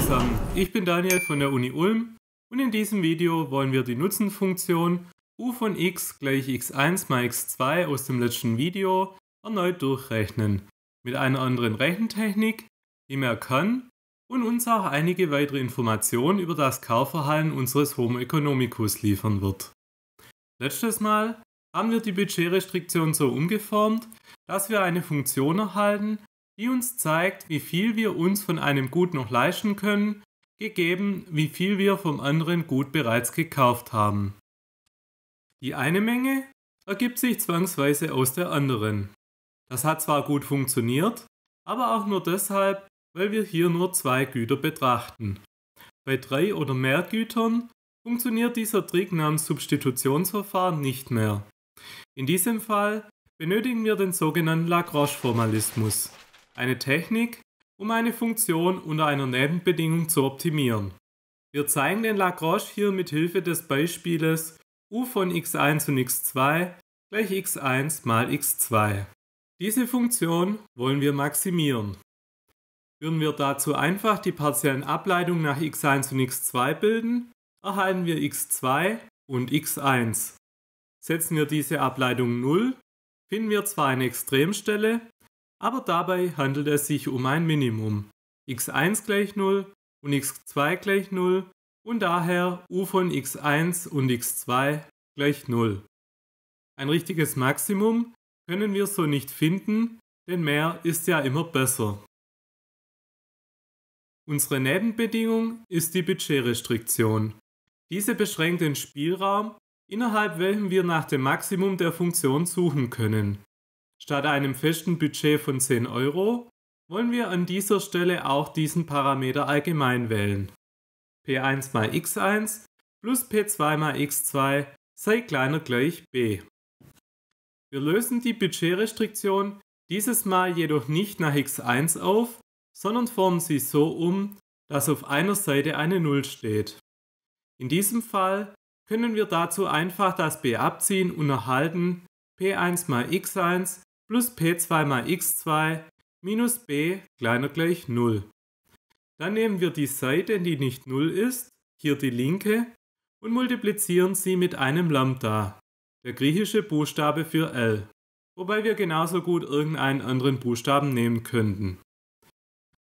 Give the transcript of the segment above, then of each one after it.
zusammen, ich bin Daniel von der Uni Ulm und in diesem Video wollen wir die Nutzenfunktion u von x gleich x1 mal x2 aus dem letzten Video erneut durchrechnen, mit einer anderen Rechentechnik, die mehr kann und uns auch einige weitere Informationen über das Kaufverhalten unseres Homo economicus liefern wird. Letztes Mal haben wir die Budgetrestriktion so umgeformt, dass wir eine Funktion erhalten, die uns zeigt, wie viel wir uns von einem Gut noch leisten können, gegeben, wie viel wir vom anderen Gut bereits gekauft haben. Die eine Menge ergibt sich zwangsweise aus der anderen. Das hat zwar gut funktioniert, aber auch nur deshalb, weil wir hier nur zwei Güter betrachten. Bei drei oder mehr Gütern funktioniert dieser Trick namens Substitutionsverfahren nicht mehr. In diesem Fall benötigen wir den sogenannten Lagrange-Formalismus eine Technik, um eine Funktion unter einer Nebenbedingung zu optimieren. Wir zeigen den Lagrange hier mit Hilfe des Beispieles u von x1 und x2 gleich x1 mal x2. Diese Funktion wollen wir maximieren. Würden wir dazu einfach die partiellen Ableitungen nach x1 und x2 bilden, erhalten wir x2 und x1. Setzen wir diese Ableitung 0, finden wir zwar eine Extremstelle, aber dabei handelt es sich um ein Minimum. x1 gleich 0 und x2 gleich 0 und daher u von x1 und x2 gleich 0. Ein richtiges Maximum können wir so nicht finden, denn mehr ist ja immer besser. Unsere Nebenbedingung ist die Budgetrestriktion. Diese beschränkt den Spielraum, innerhalb welchem wir nach dem Maximum der Funktion suchen können. Statt einem festen Budget von 10 Euro wollen wir an dieser Stelle auch diesen Parameter allgemein wählen. P1 mal x1 plus P2 mal x2 sei kleiner gleich b. Wir lösen die Budgetrestriktion dieses Mal jedoch nicht nach x1 auf, sondern formen sie so um, dass auf einer Seite eine 0 steht. In diesem Fall können wir dazu einfach das b abziehen und erhalten p1 mal x1 plus p2 mal x2 minus b kleiner gleich 0. Dann nehmen wir die Seite, die nicht 0 ist, hier die linke, und multiplizieren sie mit einem Lambda, der griechische Buchstabe für L, wobei wir genauso gut irgendeinen anderen Buchstaben nehmen könnten.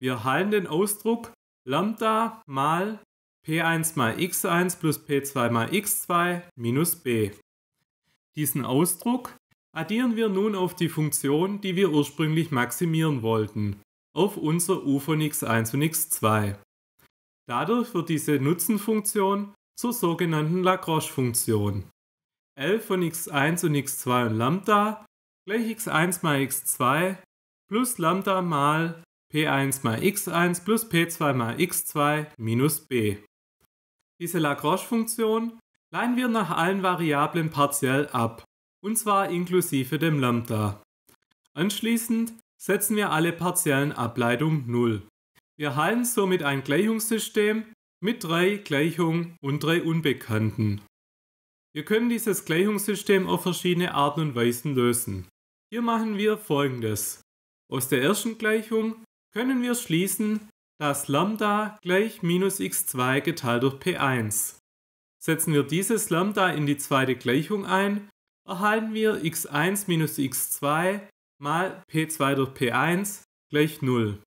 Wir erhalten den Ausdruck Lambda mal p1 mal x1 plus p2 mal x2 minus b. Diesen Ausdruck addieren wir nun auf die Funktion, die wir ursprünglich maximieren wollten, auf unser u von x1 und x2. Dadurch wird diese Nutzenfunktion zur sogenannten Lagrange-Funktion. L von x1 und x2 und Lambda gleich x1 mal x2 plus Lambda mal p1 mal x1 plus p2 mal x2 minus b. Diese Lagrange-Funktion leihen wir nach allen Variablen partiell ab und zwar inklusive dem Lambda. Anschließend setzen wir alle partiellen Ableitungen 0. Wir erhalten somit ein Gleichungssystem mit drei Gleichungen und drei Unbekannten. Wir können dieses Gleichungssystem auf verschiedene Arten und Weisen lösen. Hier machen wir folgendes. Aus der ersten Gleichung können wir schließen, dass Lambda gleich minus x2 geteilt durch p1. Setzen wir dieses Lambda in die zweite Gleichung ein, erhalten wir x1 minus x2 mal p2 durch p1 gleich 0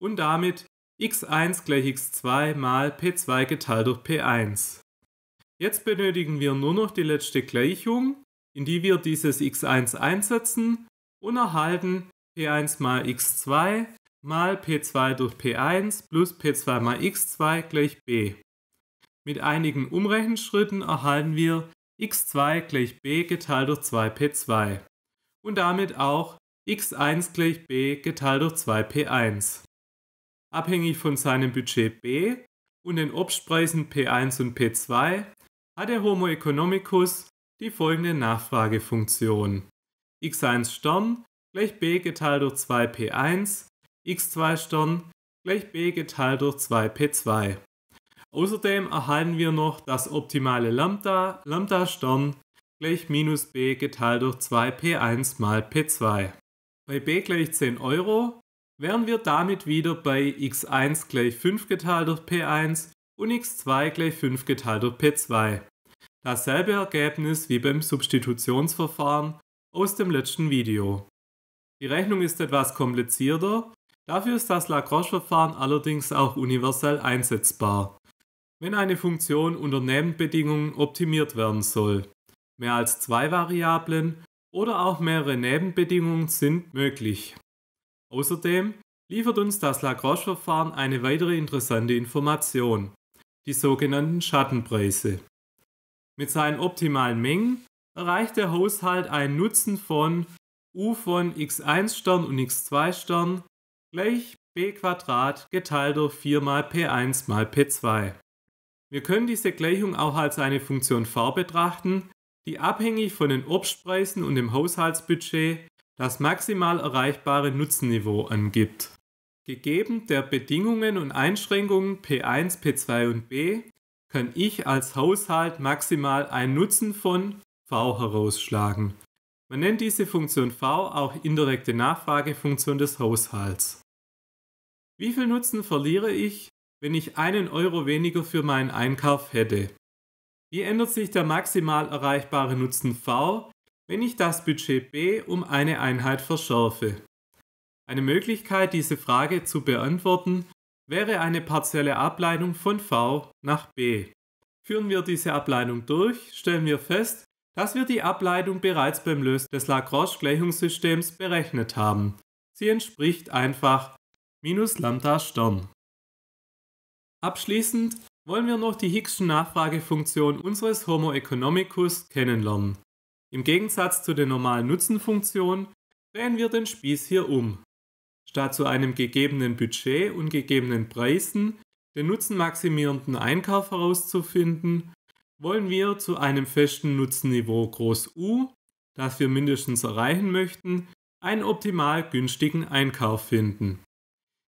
und damit x1 gleich x2 mal p2 geteilt durch p1. Jetzt benötigen wir nur noch die letzte Gleichung, in die wir dieses x1 einsetzen und erhalten p1 mal x2 mal p2 durch p1 plus p2 mal x2 gleich b. Mit einigen Umrechenschritten erhalten wir x2 gleich b geteilt durch 2p2 und damit auch x1 gleich b geteilt durch 2p1. Abhängig von seinem Budget b und den Obstpreisen p1 und p2 hat der Homo economicus die folgende Nachfragefunktion. x1 Stern gleich b geteilt durch 2p1, x2 Stern gleich b geteilt durch 2p2. Außerdem erhalten wir noch das optimale Lambda, Lambda Stern gleich minus b geteilt durch 2p1 mal p2. Bei b gleich 10 Euro wären wir damit wieder bei x1 gleich 5 geteilt durch p1 und x2 gleich 5 geteilt durch p2. Dasselbe Ergebnis wie beim Substitutionsverfahren aus dem letzten Video. Die Rechnung ist etwas komplizierter, dafür ist das Lagrange-Verfahren allerdings auch universell einsetzbar wenn eine Funktion unter Nebenbedingungen optimiert werden soll. Mehr als zwei Variablen oder auch mehrere Nebenbedingungen sind möglich. Außerdem liefert uns das Lagrange-Verfahren eine weitere interessante Information, die sogenannten Schattenpreise. Mit seinen optimalen Mengen erreicht der Haushalt einen Nutzen von U von x1 Stern und x2 Stern gleich b Quadrat geteilt durch 4 mal p1 mal p2. Wir können diese Gleichung auch als eine Funktion v betrachten, die abhängig von den Obstpreisen und dem Haushaltsbudget das maximal erreichbare Nutzenniveau angibt. Gegeben der Bedingungen und Einschränkungen P1, P2 und B kann ich als Haushalt maximal einen Nutzen von v herausschlagen. Man nennt diese Funktion v auch indirekte Nachfragefunktion des Haushalts. Wie viel Nutzen verliere ich, wenn ich einen Euro weniger für meinen Einkauf hätte? Wie ändert sich der maximal erreichbare Nutzen V, wenn ich das Budget B um eine Einheit verschärfe? Eine Möglichkeit, diese Frage zu beantworten, wäre eine partielle Ableitung von V nach B. Führen wir diese Ableitung durch, stellen wir fest, dass wir die Ableitung bereits beim Lösen des Lagrange-Gleichungssystems berechnet haben. Sie entspricht einfach minus Lambda Stern. Abschließend wollen wir noch die Hicksche Nachfragefunktion unseres Homo economicus kennenlernen. Im Gegensatz zu der normalen Nutzenfunktion drehen wir den Spieß hier um. Statt zu einem gegebenen Budget und gegebenen Preisen den nutzenmaximierenden Einkauf herauszufinden, wollen wir zu einem festen Nutzenniveau groß U, das wir mindestens erreichen möchten, einen optimal günstigen Einkauf finden.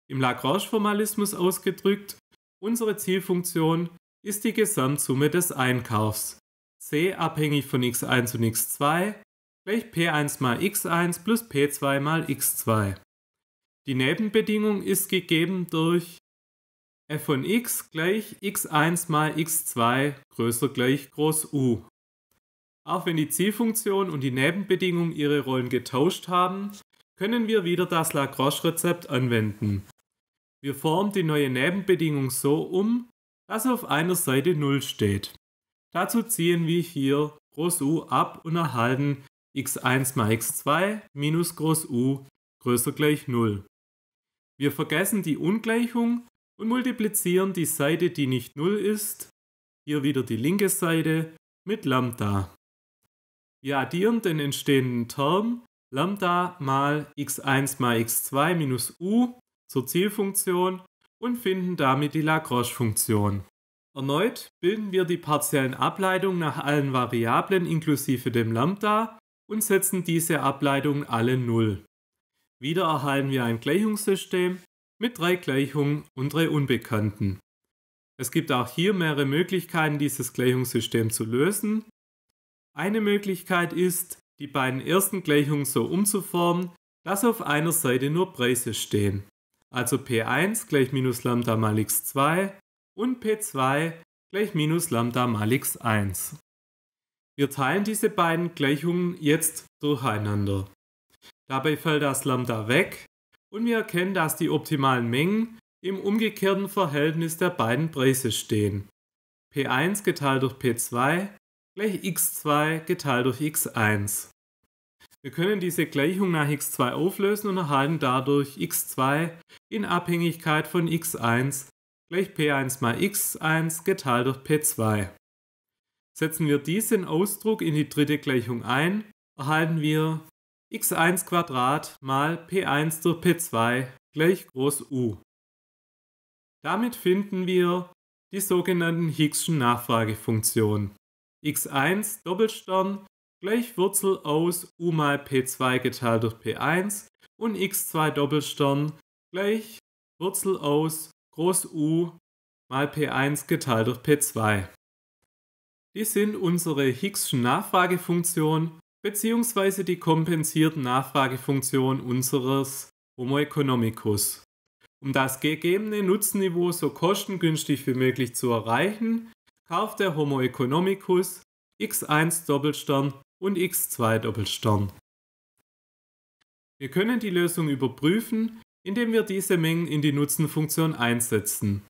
Im Lagrange-Formalismus ausgedrückt Unsere Zielfunktion ist die Gesamtsumme des Einkaufs. C abhängig von x1 und x2 gleich p1 mal x1 plus p2 mal x2. Die Nebenbedingung ist gegeben durch f von x gleich x1 mal x2 größer gleich groß U. Auch wenn die Zielfunktion und die Nebenbedingung ihre Rollen getauscht haben, können wir wieder das Lagrange-Rezept anwenden. Wir formen die neue Nebenbedingung so um, dass auf einer Seite 0 steht. Dazu ziehen wir hier groß U ab und erhalten x1 mal x2 minus groß U größer gleich 0. Wir vergessen die Ungleichung und multiplizieren die Seite, die nicht 0 ist, hier wieder die linke Seite, mit Lambda. Wir addieren den entstehenden Term Lambda mal x1 mal x2 minus U zur Zielfunktion und finden damit die Lagrange-Funktion. Erneut bilden wir die partiellen Ableitungen nach allen Variablen inklusive dem Lambda und setzen diese Ableitungen alle 0. Wieder erhalten wir ein Gleichungssystem mit drei Gleichungen und drei Unbekannten. Es gibt auch hier mehrere Möglichkeiten, dieses Gleichungssystem zu lösen. Eine Möglichkeit ist, die beiden ersten Gleichungen so umzuformen, dass auf einer Seite nur Preise stehen also P1 gleich minus Lambda mal x2 und P2 gleich minus Lambda mal x1. Wir teilen diese beiden Gleichungen jetzt durcheinander. Dabei fällt das Lambda weg und wir erkennen, dass die optimalen Mengen im umgekehrten Verhältnis der beiden Preise stehen. P1 geteilt durch P2 gleich x2 geteilt durch x1. Wir können diese Gleichung nach x2 auflösen und erhalten dadurch x2 in Abhängigkeit von x1 gleich p1 mal x1 geteilt durch p2. Setzen wir diesen Ausdruck in die dritte Gleichung ein, erhalten wir x1 mal p1 durch p2 gleich groß U. Damit finden wir die sogenannten Higgs'schen Nachfragefunktionen x1 Doppelstern gleich Wurzel aus u mal p2 geteilt durch p1 und x2 Doppelstern gleich Wurzel aus groß U mal p1 geteilt durch p2. Dies sind unsere Higgs'schen Nachfragefunktionen bzw. die kompensierten Nachfragefunktionen unseres Homo economicus. Um das gegebene Nutzniveau so kostengünstig wie möglich zu erreichen, kauft der Homo economicus x1 Doppelstern und x2 Doppelstern. Wir können die Lösung überprüfen, indem wir diese Mengen in die Nutzenfunktion einsetzen.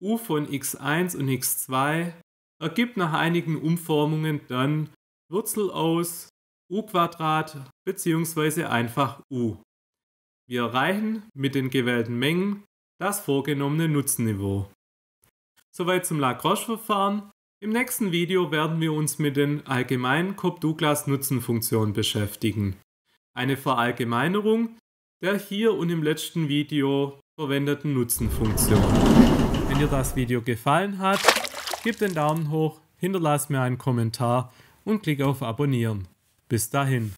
u von x1 und x2 ergibt nach einigen Umformungen dann Wurzel aus u bzw. einfach u. Wir erreichen mit den gewählten Mengen das vorgenommene Nutzenniveau. Soweit zum Lagrange-Verfahren. Im nächsten Video werden wir uns mit den allgemeinen Cobb-Douglas-Nutzenfunktionen beschäftigen. Eine Verallgemeinerung der hier und im letzten Video verwendeten Nutzenfunktion. Wenn dir das Video gefallen hat, gib den Daumen hoch, hinterlass mir einen Kommentar und klick auf Abonnieren. Bis dahin.